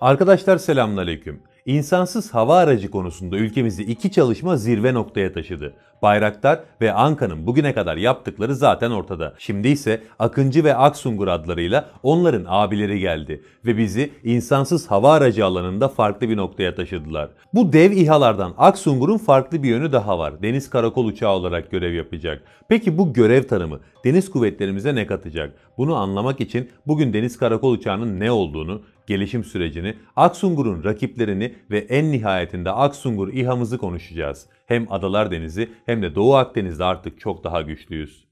Arkadaşlar selamünaleyküm. İnsansız hava aracı konusunda ülkemizi iki çalışma zirve noktaya taşıdı. Bayraktar ve Anka'nın bugüne kadar yaptıkları zaten ortada. Şimdi ise Akıncı ve Aksungur adlarıyla onların abileri geldi ve bizi insansız hava aracı alanında farklı bir noktaya taşıdılar. Bu dev İHA'lardan Aksungur'un farklı bir yönü daha var. Deniz karakol uçağı olarak görev yapacak. Peki bu görev tanımı deniz kuvvetlerimize ne katacak? Bunu anlamak için bugün deniz karakol uçağının ne olduğunu gelişim sürecini, Aksungur'un rakiplerini ve en nihayetinde Aksungur İHA'mızı konuşacağız. Hem Adalar Denizi hem de Doğu Akdeniz'de artık çok daha güçlüyüz.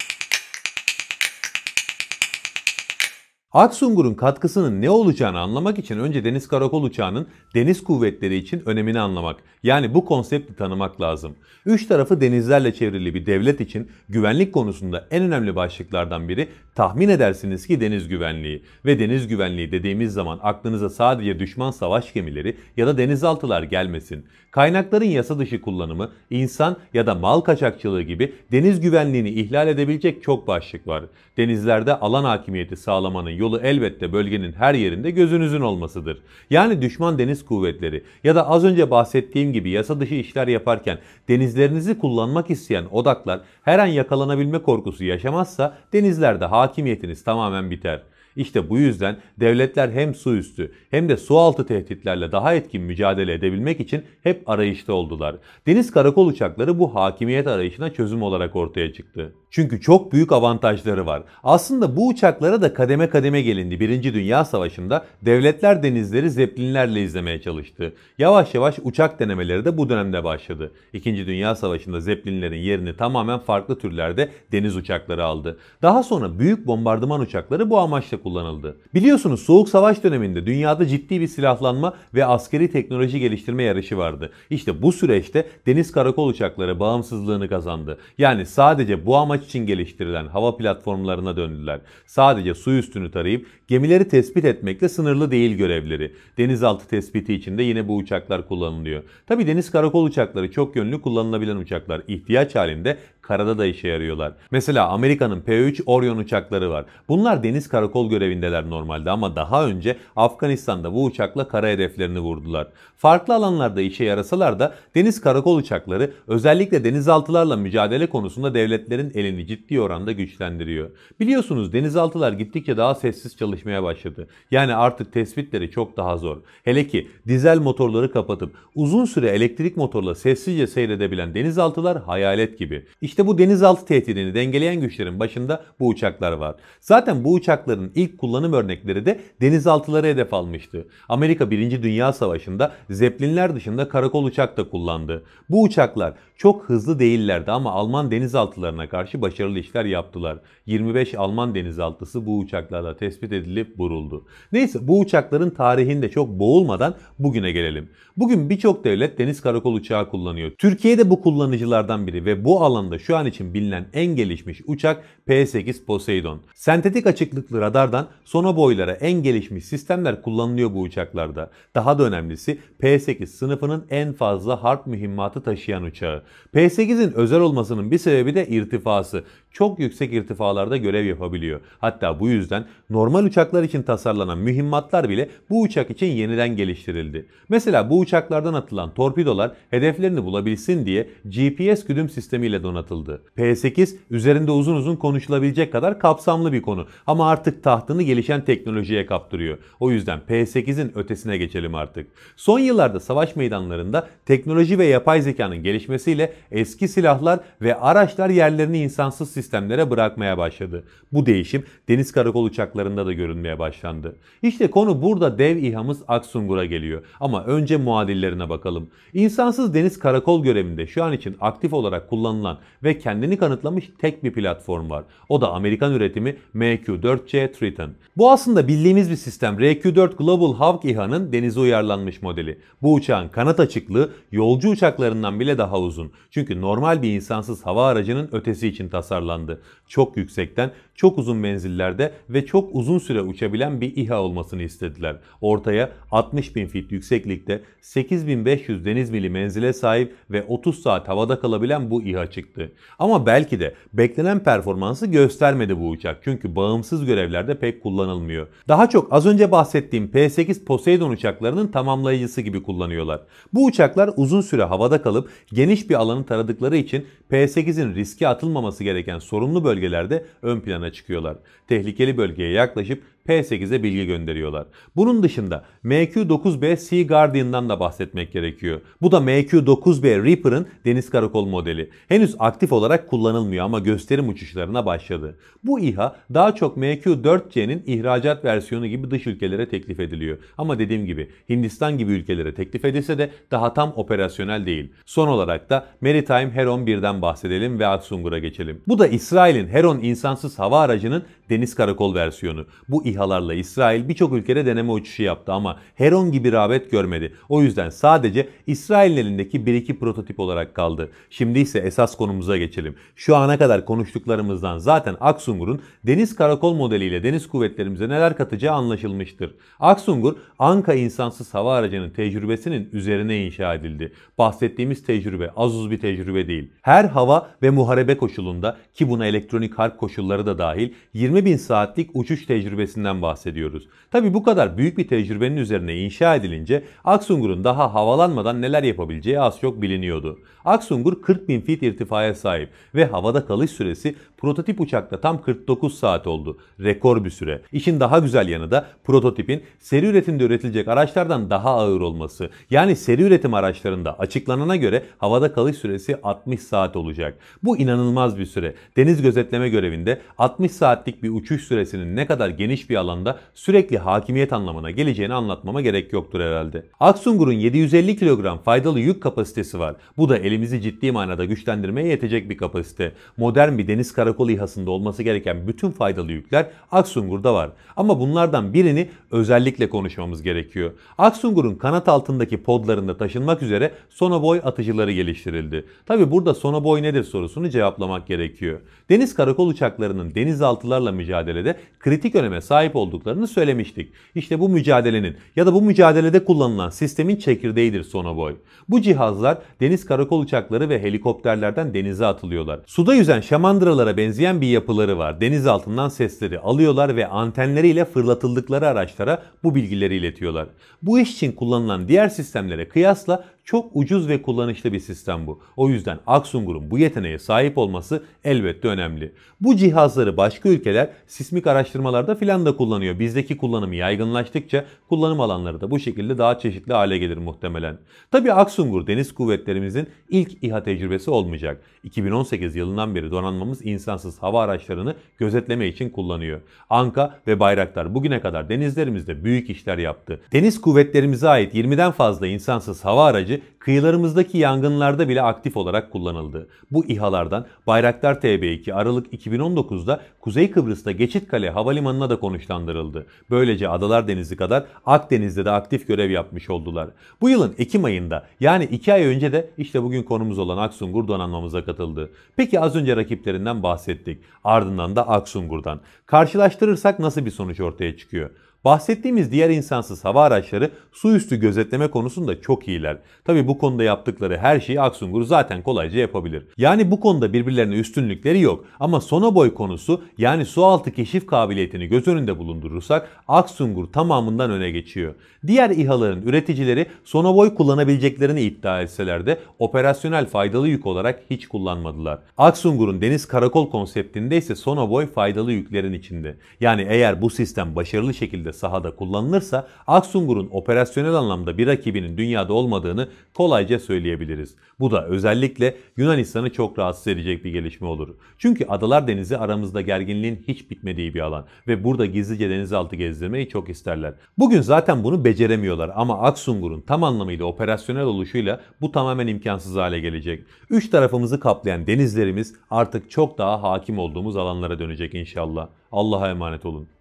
Aksungur'un katkısının ne olacağını anlamak için önce Deniz Karakol Uçağı'nın deniz kuvvetleri için önemini anlamak yani bu konsepti tanımak lazım. Üç tarafı denizlerle çevrili bir devlet için güvenlik konusunda en önemli başlıklardan biri tahmin edersiniz ki deniz güvenliği. Ve deniz güvenliği dediğimiz zaman aklınıza sadece düşman savaş gemileri ya da denizaltılar gelmesin. Kaynakların yasa dışı kullanımı, insan ya da mal kaçakçılığı gibi deniz güvenliğini ihlal edebilecek çok başlık var. Denizlerde alan hakimiyeti sağlamanın yolu elbette bölgenin her yerinde gözünüzün olmasıdır. Yani düşman deniz kuvvetleri ya da az önce bahsettiğim gibi yasa dışı işler yaparken denizlerinizi kullanmak isteyen odaklar her an yakalanabilme korkusu yaşamazsa denizlerde hakimiyetiniz tamamen biter. İşte bu yüzden devletler hem su üstü hem de su altı tehditlerle daha etkin mücadele edebilmek için hep arayışta oldular. Deniz karakol uçakları bu hakimiyet arayışına çözüm olarak ortaya çıktı. Çünkü çok büyük avantajları var. Aslında bu uçaklara da kademe kademe gelindi. Birinci Dünya Savaşı'nda devletler denizleri zeplinlerle izlemeye çalıştı. Yavaş yavaş uçak denemeleri de bu dönemde başladı. İkinci Dünya Savaşı'nda zeplinlerin yerini tamamen farklı türlerde deniz uçakları aldı. Daha sonra büyük bombardıman uçakları bu amaçla kullanıldı. Biliyorsunuz Soğuk Savaş döneminde dünyada ciddi bir silahlanma ve askeri teknoloji geliştirme yarışı vardı. İşte bu süreçte deniz karakol uçakları bağımsızlığını kazandı. Yani sadece bu amaç için geliştirilen hava platformlarına döndüler. Sadece su üstünü tarayıp gemileri tespit etmekle sınırlı değil görevleri. Denizaltı tespiti için de yine bu uçaklar kullanılıyor. Tabi deniz karakol uçakları çok yönlü kullanılabilen uçaklar ihtiyaç halinde karada da işe yarıyorlar. Mesela Amerika'nın P-3 Orion uçakları var. Bunlar deniz karakol görevindeler normalde ama daha önce Afganistan'da bu uçakla kara hedeflerini vurdular. Farklı alanlarda işe yarasalar da deniz karakol uçakları özellikle denizaltılarla mücadele konusunda devletlerin elini ciddi oranda güçlendiriyor. Biliyorsunuz denizaltılar gittikçe daha sessiz çalışmaya başladı. Yani artık tespitleri çok daha zor. Hele ki dizel motorları kapatıp uzun süre elektrik motorla sessizce seyredebilen denizaltılar hayalet gibi. İşte işte bu denizaltı tehdidini dengeleyen güçlerin başında bu uçaklar var. Zaten bu uçakların ilk kullanım örnekleri de denizaltıları hedef almıştı. Amerika 1. Dünya Savaşı'nda zeplinler dışında karakol uçak da kullandı. Bu uçaklar çok hızlı değillerdi ama Alman denizaltılarına karşı başarılı işler yaptılar. 25 Alman denizaltısı bu uçaklarla tespit edilip vuruldu. Neyse bu uçakların tarihinde çok boğulmadan bugüne gelelim. Bugün birçok devlet deniz karakol uçağı kullanıyor. Türkiye de bu kullanıcılardan biri ve bu alanda şu an için bilinen en gelişmiş uçak P-8 Poseidon. Sentetik açıklıklı radardan boylara en gelişmiş sistemler kullanılıyor bu uçaklarda. Daha da önemlisi P-8 sınıfının en fazla harp mühimmatı taşıyan uçağı. P-8'in özel olmasının bir sebebi de irtifası. Çok yüksek irtifalarda görev yapabiliyor. Hatta bu yüzden normal uçaklar için tasarlanan mühimmatlar bile bu uçak için yeniden geliştirildi. Mesela bu uçaklardan atılan torpidolar hedeflerini bulabilsin diye GPS güdüm sistemiyle donatıldı anlatıldı. P8 üzerinde uzun uzun konuşulabilecek kadar kapsamlı bir konu ama artık tahtını gelişen teknolojiye kaptırıyor. O yüzden P8'in ötesine geçelim artık. Son yıllarda savaş meydanlarında teknoloji ve yapay zekanın gelişmesiyle eski silahlar ve araçlar yerlerini insansız sistemlere bırakmaya başladı. Bu değişim deniz karakol uçaklarında da görünmeye başlandı. İşte konu burada dev İHA'mız Aksungur'a geliyor. Ama önce muadillerine bakalım. İnsansız deniz karakol görevinde şu an için aktif olarak kullanılan ve kendini kanıtlamış tek bir platform var. O da Amerikan üretimi MQ-4C Triton. Bu aslında bildiğimiz bir sistem. RQ-4 Global Hawk İHA'nın denize uyarlanmış modeli. Bu uçağın kanat açıklığı yolcu uçaklarından bile daha uzun. Çünkü normal bir insansız hava aracının ötesi için tasarlandı. Çok yüksekten, çok uzun menzillerde ve çok uzun süre uçabilen bir İHA olmasını istediler. Ortaya 60 bin fit yükseklikte 8500 deniz mili menzile sahip ve 30 saat havada kalabilen bu İHA çıktı. Ama belki de beklenen performansı göstermedi bu uçak. Çünkü bağımsız görevlerde pek kullanılmıyor. Daha çok az önce bahsettiğim P-8 Poseidon uçaklarının tamamlayıcısı gibi kullanıyorlar. Bu uçaklar uzun süre havada kalıp geniş bir alanı taradıkları için P-8'in riske atılmaması gereken sorumlu bölgelerde ön plana çıkıyorlar. Tehlikeli bölgeye yaklaşıp P8'e bilgi gönderiyorlar. Bunun dışında MQ-9B Sea Guardian'dan da bahsetmek gerekiyor. Bu da MQ-9B Reaper'ın deniz karakol modeli. Henüz aktif olarak kullanılmıyor ama gösterim uçuşlarına başladı. Bu İHA daha çok MQ-4C'nin ihracat versiyonu gibi dış ülkelere teklif ediliyor. Ama dediğim gibi Hindistan gibi ülkelere teklif edilse de daha tam operasyonel değil. Son olarak da Maritime Heron 1'den bahsedelim ve Aksungur'a geçelim. Bu da İsrail'in Heron insansız hava aracının deniz karakol versiyonu. Bu İHA SİHA'larla İsrail birçok ülkede deneme uçuşu yaptı ama Heron gibi rağbet görmedi. O yüzden sadece İsrail'in elindeki 1-2 prototip olarak kaldı. Şimdi ise esas konumuza geçelim. Şu ana kadar konuştuklarımızdan zaten Aksungur'un deniz karakol modeliyle deniz kuvvetlerimize neler katacağı anlaşılmıştır. Aksungur, Anka insansız hava aracının tecrübesinin üzerine inşa edildi. Bahsettiğimiz tecrübe az uz bir tecrübe değil. Her hava ve muharebe koşulunda ki buna elektronik harp koşulları da dahil 20 bin saatlik uçuş tecrübesinden projesinden bahsediyoruz. Tabi bu kadar büyük bir tecrübenin üzerine inşa edilince Aksungur'un daha havalanmadan neler yapabileceği az çok biliniyordu. Aksungur 40 bin fit irtifaya sahip ve havada kalış süresi prototip uçakta tam 49 saat oldu. Rekor bir süre. İşin daha güzel yanı da prototipin seri üretimde üretilecek araçlardan daha ağır olması. Yani seri üretim araçlarında açıklanana göre havada kalış süresi 60 saat olacak. Bu inanılmaz bir süre. Deniz gözetleme görevinde 60 saatlik bir uçuş süresinin ne kadar geniş bir bir alanda sürekli hakimiyet anlamına geleceğini anlatmama gerek yoktur herhalde. Aksungur'un 750 kilogram faydalı yük kapasitesi var. Bu da elimizi ciddi manada güçlendirmeye yetecek bir kapasite. Modern bir deniz karakolu İHA'sında olması gereken bütün faydalı yükler Aksungur'da var. Ama bunlardan birini özellikle konuşmamız gerekiyor. Aksungur'un kanat altındaki podlarında taşınmak üzere sonoboy atıcıları geliştirildi. Tabi burada sonoboy nedir sorusunu cevaplamak gerekiyor. Deniz karakol uçaklarının denizaltılarla mücadelede kritik öneme sahip sahip olduklarını söylemiştik. İşte bu mücadelenin ya da bu mücadelede kullanılan sistemin çekirdeğidir sonoboy. Bu cihazlar deniz karakol uçakları ve helikopterlerden denize atılıyorlar. Suda yüzen şamandıralara benzeyen bir yapıları var. Deniz altından sesleri alıyorlar ve antenleriyle fırlatıldıkları araçlara bu bilgileri iletiyorlar. Bu iş için kullanılan diğer sistemlere kıyasla çok ucuz ve kullanışlı bir sistem bu. O yüzden Aksungur'un bu yeteneğe sahip olması elbette önemli. Bu cihazları başka ülkeler sismik araştırmalarda filan da kullanıyor. Bizdeki kullanımı yaygınlaştıkça kullanım alanları da bu şekilde daha çeşitli hale gelir muhtemelen. Tabi Aksungur deniz kuvvetlerimizin ilk İHA tecrübesi olmayacak. 2018 yılından beri donanmamız insansız hava araçlarını gözetleme için kullanıyor. Anka ve Bayraktar bugüne kadar denizlerimizde büyük işler yaptı. Deniz kuvvetlerimize ait 20'den fazla insansız hava aracı kıyılarımızdaki yangınlarda bile aktif olarak kullanıldı. Bu İHA'lardan Bayraktar TB2 Aralık 2019'da Kuzey Kıbrıs'ta Geçitkale Havalimanı'na da konuşlandırıldı. Böylece Adalar Denizi kadar Akdeniz'de de aktif görev yapmış oldular. Bu yılın Ekim ayında yani 2 ay önce de işte bugün konumuz olan Aksungur donanmamıza katıldı. Peki az önce rakiplerinden bahsettik. Ardından da Aksungur'dan. Karşılaştırırsak nasıl bir sonuç ortaya çıkıyor? Bahsettiğimiz diğer insansız hava araçları su üstü gözetleme konusunda çok iyiler. Tabi bu konuda yaptıkları her şeyi Aksungur zaten kolayca yapabilir. Yani bu konuda birbirlerine üstünlükleri yok. Ama sonoboy konusu yani su altı keşif kabiliyetini göz önünde bulundurursak Aksungur tamamından öne geçiyor. Diğer İHA'ların üreticileri sonoboy kullanabileceklerini iddia etseler de operasyonel faydalı yük olarak hiç kullanmadılar. Aksungur'un deniz karakol konseptinde ise sonoboy faydalı yüklerin içinde. Yani eğer bu sistem başarılı şekilde sahada kullanılırsa Aksungur'un operasyonel anlamda bir rakibinin dünyada olmadığını kolayca söyleyebiliriz. Bu da özellikle Yunanistan'ı çok rahatsız edecek bir gelişme olur. Çünkü Adalar Denizi aramızda gerginliğin hiç bitmediği bir alan ve burada gizlice denizaltı gezdirmeyi çok isterler. Bugün zaten bunu beceremiyorlar ama Aksungur'un tam anlamıyla operasyonel oluşuyla bu tamamen imkansız hale gelecek. Üç tarafımızı kaplayan denizlerimiz artık çok daha hakim olduğumuz alanlara dönecek inşallah. Allah'a emanet olun.